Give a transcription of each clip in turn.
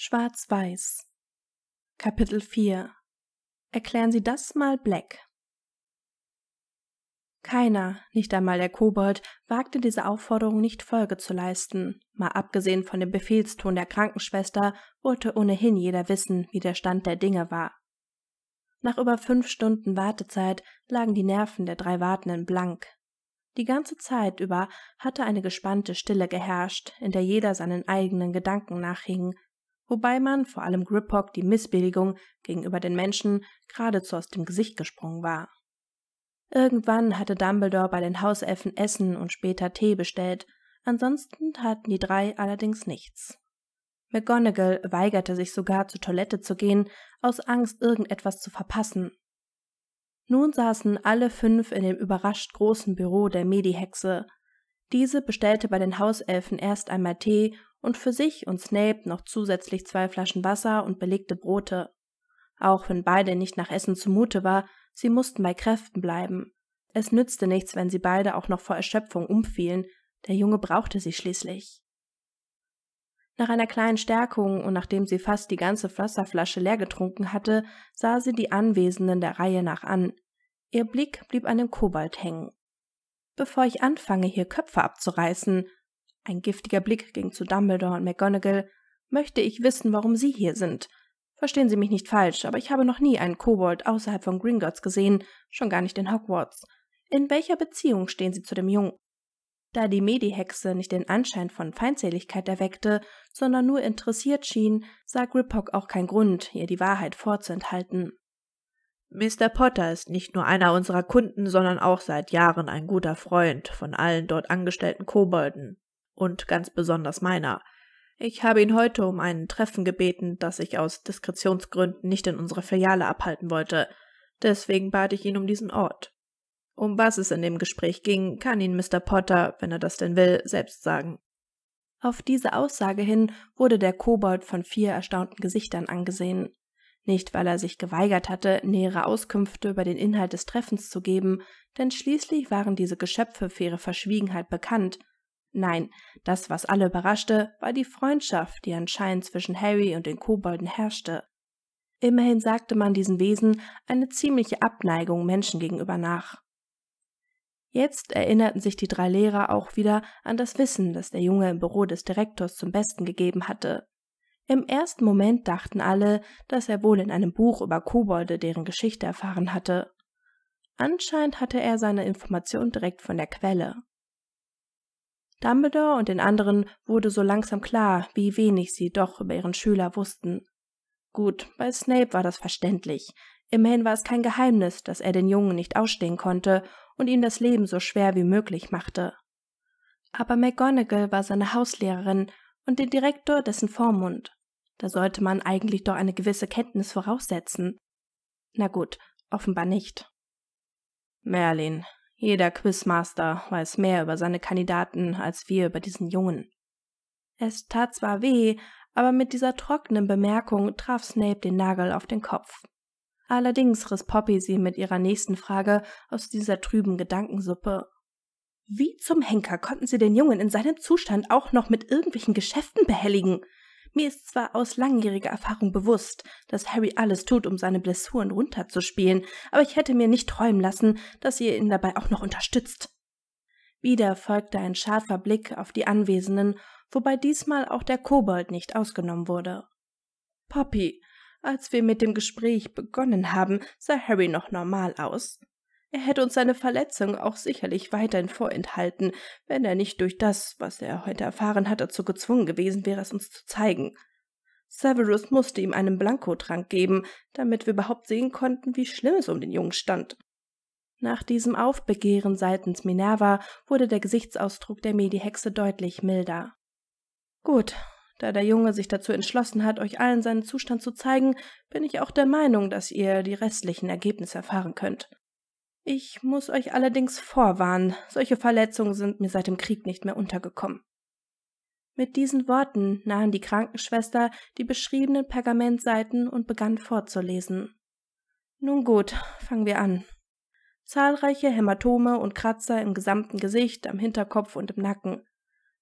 Schwarz-Weiß Kapitel 4 Erklären Sie das mal Black. Keiner, nicht einmal der Kobold, wagte dieser Aufforderung nicht Folge zu leisten. Mal abgesehen von dem Befehlston der Krankenschwester wollte ohnehin jeder wissen, wie der Stand der Dinge war. Nach über fünf Stunden Wartezeit lagen die Nerven der drei Wartenden blank. Die ganze Zeit über hatte eine gespannte Stille geherrscht, in der jeder seinen eigenen Gedanken nachhing, wobei man vor allem Griphock die Missbilligung gegenüber den Menschen geradezu aus dem Gesicht gesprungen war. Irgendwann hatte Dumbledore bei den Hauselfen Essen und später Tee bestellt, ansonsten taten die drei allerdings nichts. McGonagall weigerte sich sogar zur Toilette zu gehen, aus Angst irgendetwas zu verpassen. Nun saßen alle fünf in dem überrascht großen Büro der Medihexe. Diese bestellte bei den Hauselfen erst einmal Tee und für sich und Snape noch zusätzlich zwei Flaschen Wasser und belegte Brote. Auch wenn beide nicht nach Essen zumute war, sie mussten bei Kräften bleiben. Es nützte nichts, wenn sie beide auch noch vor Erschöpfung umfielen, der Junge brauchte sie schließlich. Nach einer kleinen Stärkung und nachdem sie fast die ganze Wasserflasche leer getrunken hatte, sah sie die Anwesenden der Reihe nach an. Ihr Blick blieb an dem Kobold hängen. Bevor ich anfange, hier Köpfe abzureißen, ein giftiger Blick ging zu Dumbledore und McGonagall. Möchte ich wissen, warum Sie hier sind? Verstehen Sie mich nicht falsch, aber ich habe noch nie einen Kobold außerhalb von Gringotts gesehen, schon gar nicht in Hogwarts. In welcher Beziehung stehen Sie zu dem Jungen? Da die Medihexe nicht den Anschein von Feindseligkeit erweckte, sondern nur interessiert schien, sah Griphock auch kein Grund, ihr die Wahrheit vorzuenthalten. Mr. Potter ist nicht nur einer unserer Kunden, sondern auch seit Jahren ein guter Freund von allen dort angestellten Kobolden und ganz besonders meiner. Ich habe ihn heute um ein Treffen gebeten, das ich aus Diskretionsgründen nicht in unserer Filiale abhalten wollte. Deswegen bat ich ihn um diesen Ort. Um was es in dem Gespräch ging, kann Ihnen Mr. Potter, wenn er das denn will, selbst sagen. Auf diese Aussage hin wurde der Kobold von vier erstaunten Gesichtern angesehen. Nicht, weil er sich geweigert hatte, nähere Auskünfte über den Inhalt des Treffens zu geben, denn schließlich waren diese Geschöpfe für ihre Verschwiegenheit bekannt, Nein, das, was alle überraschte, war die Freundschaft, die anscheinend zwischen Harry und den Kobolden herrschte. Immerhin sagte man diesen Wesen eine ziemliche Abneigung Menschen gegenüber nach. Jetzt erinnerten sich die drei Lehrer auch wieder an das Wissen, das der Junge im Büro des Direktors zum Besten gegeben hatte. Im ersten Moment dachten alle, dass er wohl in einem Buch über Kobolde deren Geschichte erfahren hatte. Anscheinend hatte er seine Information direkt von der Quelle. Dumbledore und den anderen wurde so langsam klar, wie wenig sie doch über ihren Schüler wussten. Gut, bei Snape war das verständlich. Immerhin war es kein Geheimnis, dass er den Jungen nicht ausstehen konnte und ihm das Leben so schwer wie möglich machte. Aber McGonagall war seine Hauslehrerin und den Direktor dessen Vormund. Da sollte man eigentlich doch eine gewisse Kenntnis voraussetzen. Na gut, offenbar nicht. Merlin, jeder Quizmaster weiß mehr über seine Kandidaten als wir über diesen Jungen. Es tat zwar weh, aber mit dieser trockenen Bemerkung traf Snape den Nagel auf den Kopf. Allerdings riss Poppy sie mit ihrer nächsten Frage aus dieser trüben Gedankensuppe. Wie zum Henker konnten sie den Jungen in seinem Zustand auch noch mit irgendwelchen Geschäften behelligen? Mir ist zwar aus langjähriger Erfahrung bewusst, dass Harry alles tut, um seine Blessuren runterzuspielen, aber ich hätte mir nicht träumen lassen, dass ihr ihn dabei auch noch unterstützt. Wieder folgte ein scharfer Blick auf die Anwesenden, wobei diesmal auch der Kobold nicht ausgenommen wurde. Poppy, als wir mit dem Gespräch begonnen haben, sah Harry noch normal aus. Er hätte uns seine Verletzung auch sicherlich weiterhin vorenthalten, wenn er nicht durch das, was er heute erfahren hat, dazu gezwungen gewesen wäre, es uns zu zeigen. Severus musste ihm einen Blankotrank geben, damit wir überhaupt sehen konnten, wie schlimm es um den Jungen stand. Nach diesem Aufbegehren seitens Minerva wurde der Gesichtsausdruck der Medihexe deutlich milder. Gut, da der Junge sich dazu entschlossen hat, euch allen seinen Zustand zu zeigen, bin ich auch der Meinung, dass ihr die restlichen Ergebnisse erfahren könnt. Ich muss euch allerdings vorwarnen, solche Verletzungen sind mir seit dem Krieg nicht mehr untergekommen. Mit diesen Worten nahm die Krankenschwester die beschriebenen Pergamentseiten und begann vorzulesen. Nun gut, fangen wir an. Zahlreiche Hämatome und Kratzer im gesamten Gesicht, am Hinterkopf und im Nacken.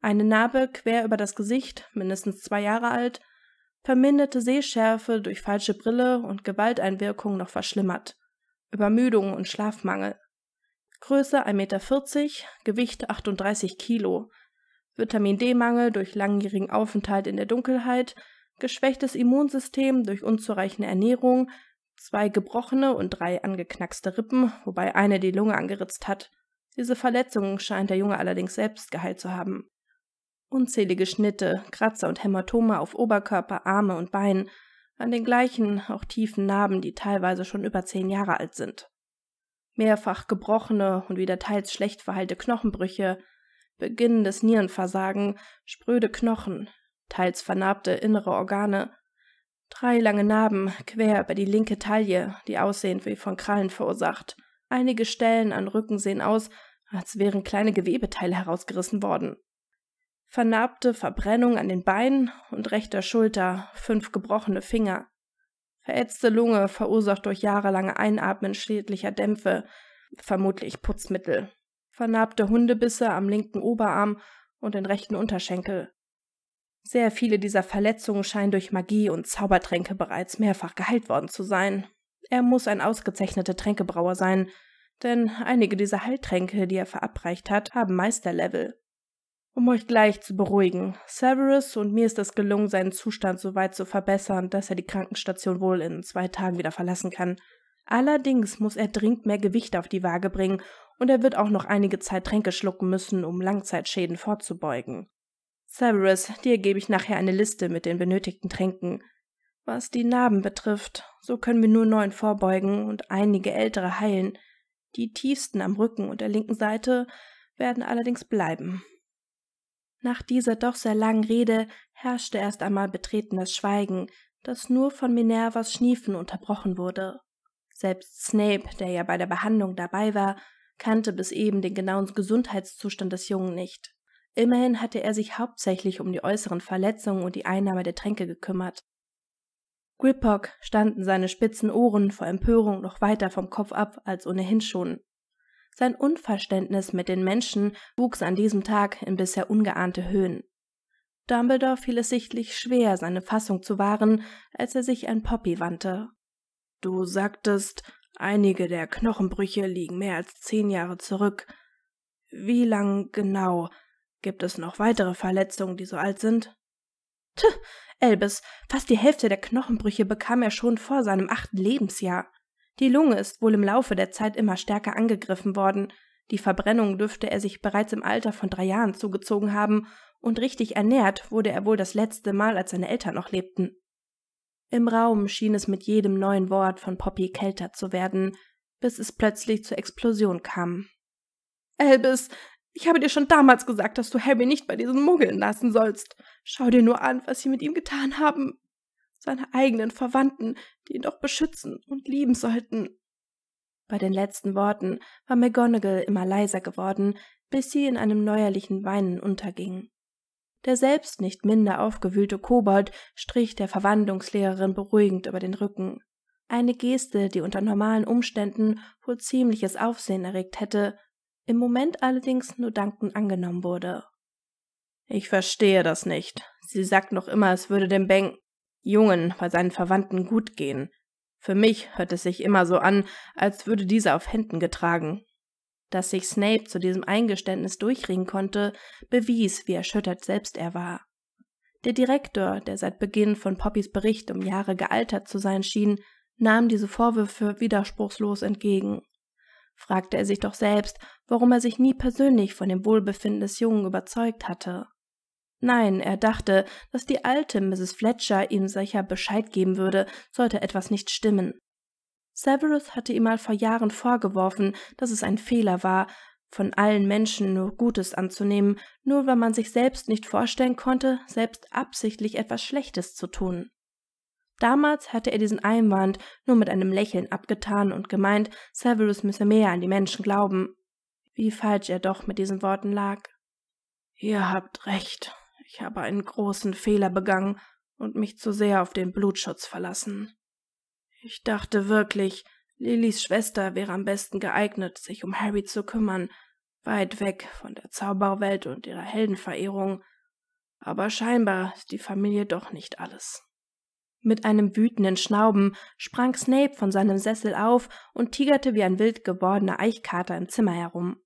Eine Narbe quer über das Gesicht, mindestens zwei Jahre alt, verminderte Sehschärfe durch falsche Brille und Gewalteinwirkung noch verschlimmert. Übermüdung und Schlafmangel. Größe 1,40 Meter, Gewicht 38 Kilo. Vitamin D-Mangel durch langjährigen Aufenthalt in der Dunkelheit, geschwächtes Immunsystem durch unzureichende Ernährung, zwei gebrochene und drei angeknackste Rippen, wobei eine die Lunge angeritzt hat. Diese Verletzungen scheint der Junge allerdings selbst geheilt zu haben. Unzählige Schnitte, Kratzer und Hämatome auf Oberkörper, Arme und Beinen, an den gleichen, auch tiefen Narben, die teilweise schon über zehn Jahre alt sind. Mehrfach gebrochene und wieder teils schlecht verheilte Knochenbrüche, beginnendes Nierenversagen, spröde Knochen, teils vernarbte innere Organe, drei lange Narben quer über die linke Taille, die aussehen wie von Krallen verursacht. Einige Stellen an Rücken sehen aus, als wären kleine Gewebeteile herausgerissen worden vernarbte Verbrennung an den Beinen und rechter Schulter, fünf gebrochene Finger, verätzte Lunge verursacht durch jahrelange Einatmen schädlicher Dämpfe, vermutlich Putzmittel, vernarbte Hundebisse am linken Oberarm und den rechten Unterschenkel. Sehr viele dieser Verletzungen scheinen durch Magie und Zaubertränke bereits mehrfach geheilt worden zu sein. Er muss ein ausgezeichneter Tränkebrauer sein, denn einige dieser Heiltränke, die er verabreicht hat, haben Meisterlevel. Um euch gleich zu beruhigen, Severus und mir ist es gelungen, seinen Zustand so weit zu verbessern, dass er die Krankenstation wohl in zwei Tagen wieder verlassen kann. Allerdings muss er dringend mehr Gewicht auf die Waage bringen und er wird auch noch einige Zeit Tränke schlucken müssen, um Langzeitschäden vorzubeugen. Severus, dir gebe ich nachher eine Liste mit den benötigten Tränken. Was die Narben betrifft, so können wir nur neun vorbeugen und einige ältere heilen. Die tiefsten am Rücken und der linken Seite werden allerdings bleiben. Nach dieser doch sehr langen Rede herrschte erst einmal betretenes Schweigen, das nur von Minervas Schniefen unterbrochen wurde. Selbst Snape, der ja bei der Behandlung dabei war, kannte bis eben den genauen Gesundheitszustand des Jungen nicht. Immerhin hatte er sich hauptsächlich um die äußeren Verletzungen und die Einnahme der Tränke gekümmert. Griphock standen seine spitzen Ohren vor Empörung noch weiter vom Kopf ab als ohnehin schon. Sein Unverständnis mit den Menschen wuchs an diesem Tag in bisher ungeahnte Höhen. Dumbledore fiel es sichtlich schwer, seine Fassung zu wahren, als er sich an Poppy wandte. Du sagtest, einige der Knochenbrüche liegen mehr als zehn Jahre zurück. Wie lang genau? Gibt es noch weitere Verletzungen, die so alt sind? Tch, Elbes, fast die Hälfte der Knochenbrüche bekam er schon vor seinem achten Lebensjahr. Die Lunge ist wohl im Laufe der Zeit immer stärker angegriffen worden. Die Verbrennung dürfte er sich bereits im Alter von drei Jahren zugezogen haben und richtig ernährt wurde er wohl das letzte Mal, als seine Eltern noch lebten. Im Raum schien es mit jedem neuen Wort von Poppy kälter zu werden, bis es plötzlich zur Explosion kam. Elbis, ich habe dir schon damals gesagt, dass du Harry nicht bei diesen Muggeln lassen sollst. Schau dir nur an, was sie mit ihm getan haben seine eigenen Verwandten, die ihn doch beschützen und lieben sollten. Bei den letzten Worten war McGonagall immer leiser geworden, bis sie in einem neuerlichen Weinen unterging. Der selbst nicht minder aufgewühlte Kobold strich der Verwandlungslehrerin beruhigend über den Rücken. Eine Geste, die unter normalen Umständen wohl ziemliches Aufsehen erregt hätte, im Moment allerdings nur dankend angenommen wurde. Ich verstehe das nicht. Sie sagt noch immer, es würde dem Beng. Jungen bei seinen Verwandten gut gehen. Für mich hört es sich immer so an, als würde dieser auf Händen getragen. Dass sich Snape zu diesem Eingeständnis durchringen konnte, bewies, wie erschüttert selbst er war. Der Direktor, der seit Beginn von Poppys Bericht um Jahre gealtert zu sein schien, nahm diese Vorwürfe widerspruchslos entgegen. Fragte er sich doch selbst, warum er sich nie persönlich von dem Wohlbefinden des Jungen überzeugt hatte. Nein, er dachte, dass die alte Mrs. Fletcher ihm sicher Bescheid geben würde, sollte etwas nicht stimmen. Severus hatte ihm mal vor Jahren vorgeworfen, dass es ein Fehler war, von allen Menschen nur Gutes anzunehmen, nur weil man sich selbst nicht vorstellen konnte, selbst absichtlich etwas Schlechtes zu tun. Damals hatte er diesen Einwand nur mit einem Lächeln abgetan und gemeint, Severus müsse mehr an die Menschen glauben. Wie falsch er doch mit diesen Worten lag. Ihr habt recht, ich habe einen großen Fehler begangen und mich zu sehr auf den Blutschutz verlassen. Ich dachte wirklich, Lillys Schwester wäre am besten geeignet, sich um Harry zu kümmern, weit weg von der Zauberwelt und ihrer Heldenverehrung, aber scheinbar ist die Familie doch nicht alles. Mit einem wütenden Schnauben sprang Snape von seinem Sessel auf und tigerte wie ein wild gewordener Eichkater im Zimmer herum.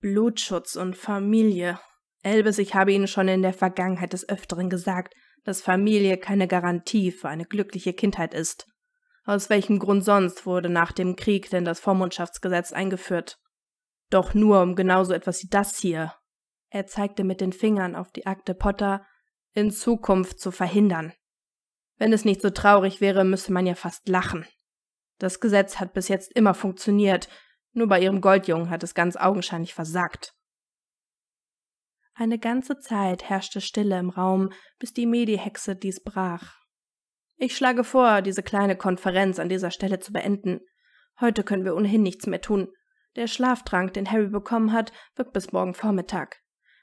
Blutschutz und Familie, Elbes, ich habe Ihnen schon in der Vergangenheit des Öfteren gesagt, dass Familie keine Garantie für eine glückliche Kindheit ist. Aus welchem Grund sonst wurde nach dem Krieg denn das Vormundschaftsgesetz eingeführt? Doch nur um genauso etwas wie das hier. Er zeigte mit den Fingern auf die Akte Potter, in Zukunft zu verhindern. Wenn es nicht so traurig wäre, müsse man ja fast lachen. Das Gesetz hat bis jetzt immer funktioniert, nur bei ihrem Goldjungen hat es ganz augenscheinlich versagt. Eine ganze Zeit herrschte Stille im Raum, bis die Medihexe dies brach. Ich schlage vor, diese kleine Konferenz an dieser Stelle zu beenden. Heute können wir ohnehin nichts mehr tun. Der Schlaftrank, den Harry bekommen hat, wirkt bis morgen Vormittag.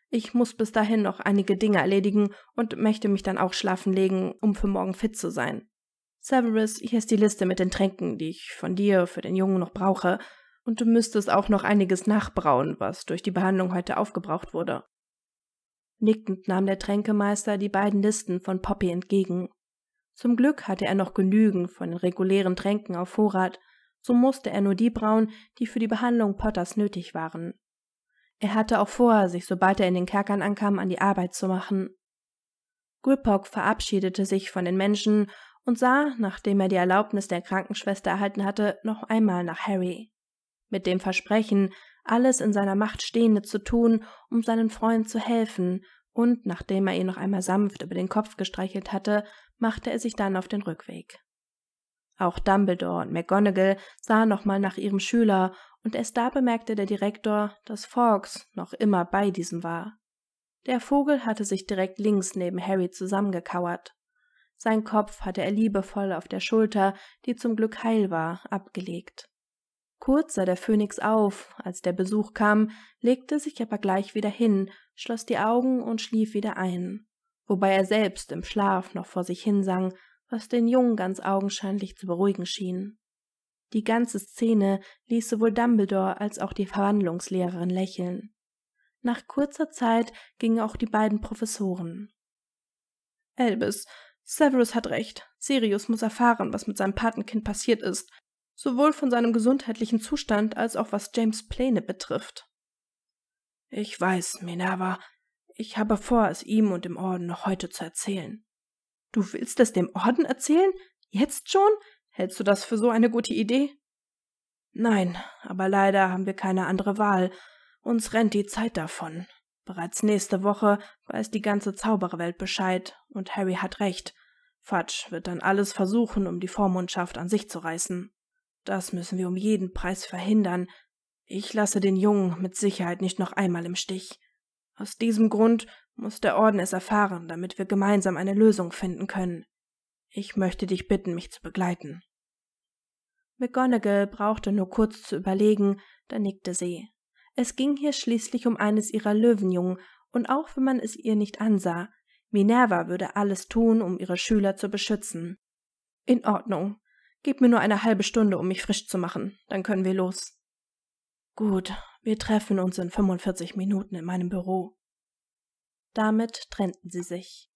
Ich muss bis dahin noch einige Dinge erledigen und möchte mich dann auch schlafen legen, um für morgen fit zu sein. Severus, hier ist die Liste mit den Tränken, die ich von dir für den Jungen noch brauche, und du müsstest auch noch einiges nachbrauen, was durch die Behandlung heute aufgebraucht wurde. Nickend nahm der Tränkemeister die beiden Listen von Poppy entgegen. Zum Glück hatte er noch genügend von den regulären Tränken auf Vorrat, so musste er nur die brauen, die für die Behandlung Potters nötig waren. Er hatte auch vor, sich sobald er in den Kerkern ankam, an die Arbeit zu machen. Gripok verabschiedete sich von den Menschen und sah, nachdem er die Erlaubnis der Krankenschwester erhalten hatte, noch einmal nach Harry. Mit dem Versprechen, alles in seiner Macht Stehende zu tun, um seinen Freund zu helfen, und nachdem er ihn noch einmal sanft über den Kopf gestreichelt hatte, machte er sich dann auf den Rückweg. Auch Dumbledore und McGonagall sahen nochmal nach ihrem Schüler, und erst da bemerkte der Direktor, dass Fawkes noch immer bei diesem war. Der Vogel hatte sich direkt links neben Harry zusammengekauert. Sein Kopf hatte er liebevoll auf der Schulter, die zum Glück heil war, abgelegt. Kurz sah der Phönix auf, als der Besuch kam, legte sich aber gleich wieder hin, schloss die Augen und schlief wieder ein, wobei er selbst im Schlaf noch vor sich hinsang, was den Jungen ganz augenscheinlich zu beruhigen schien. Die ganze Szene ließ sowohl Dumbledore als auch die Verwandlungslehrerin lächeln. Nach kurzer Zeit gingen auch die beiden Professoren. Albus, Severus hat recht. Sirius muss erfahren, was mit seinem Patenkind passiert ist sowohl von seinem gesundheitlichen Zustand als auch was James Pläne betrifft. Ich weiß, Minerva, ich habe vor, es ihm und dem Orden noch heute zu erzählen. Du willst es dem Orden erzählen? Jetzt schon? Hältst du das für so eine gute Idee? Nein, aber leider haben wir keine andere Wahl. Uns rennt die Zeit davon. Bereits nächste Woche weiß die ganze Zaubererwelt Bescheid und Harry hat recht. Fudge wird dann alles versuchen, um die Vormundschaft an sich zu reißen. Das müssen wir um jeden Preis verhindern. Ich lasse den Jungen mit Sicherheit nicht noch einmal im Stich. Aus diesem Grund muss der Orden es erfahren, damit wir gemeinsam eine Lösung finden können. Ich möchte dich bitten, mich zu begleiten. McGonagall brauchte nur kurz zu überlegen, da nickte sie. Es ging hier schließlich um eines ihrer Löwenjungen, und auch wenn man es ihr nicht ansah, Minerva würde alles tun, um ihre Schüler zu beschützen. In Ordnung, Gib mir nur eine halbe Stunde, um mich frisch zu machen, dann können wir los. Gut, wir treffen uns in 45 Minuten in meinem Büro. Damit trennten sie sich.